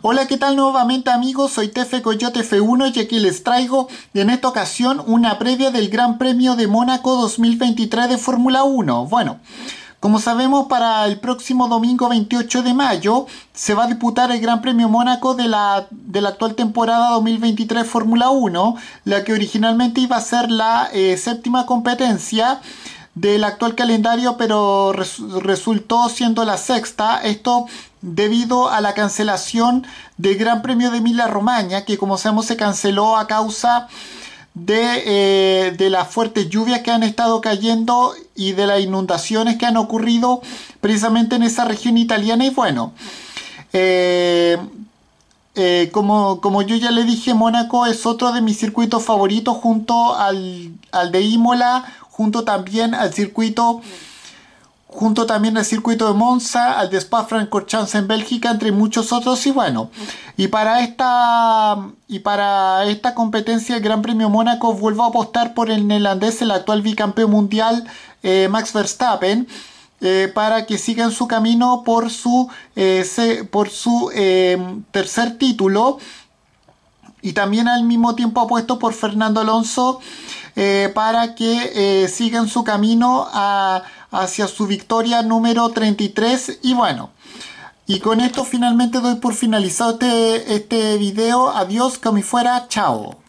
Hola, ¿qué tal nuevamente amigos? Soy Tefe Coyote F1 y aquí les traigo en esta ocasión una previa del Gran Premio de Mónaco 2023 de Fórmula 1. Bueno, como sabemos para el próximo domingo 28 de mayo se va a disputar el Gran Premio Mónaco de la, de la actual temporada 2023 Fórmula 1, la que originalmente iba a ser la eh, séptima competencia del actual calendario, pero resultó siendo la sexta. Esto debido a la cancelación del Gran Premio de emilia romaña que como sabemos se canceló a causa eh, de, las fuertes lluvias que han estado cayendo y de las inundaciones que han ocurrido precisamente en esa región italiana. Y bueno, eh, eh, como, como, yo ya le dije, Mónaco es otro de mis circuitos favoritos junto al, al de Imola, junto también al circuito junto también al circuito de Monza, al de Spa-Francorchamps en Bélgica, entre muchos otros y bueno, y para esta y para esta competencia el Gran Premio Mónaco vuelvo a apostar por el neerlandés, el actual bicampeón mundial eh, Max Verstappen eh, para que siga en su camino por su, eh, por su tercer título y también al mismo tiempo apuesto por Fernando Alonso eh, para que eh, sigan su camino hacia su victoria número 33 y bueno. Y con esto finalmente doy por finalizado este, este video. Adiós, como fuera, chao.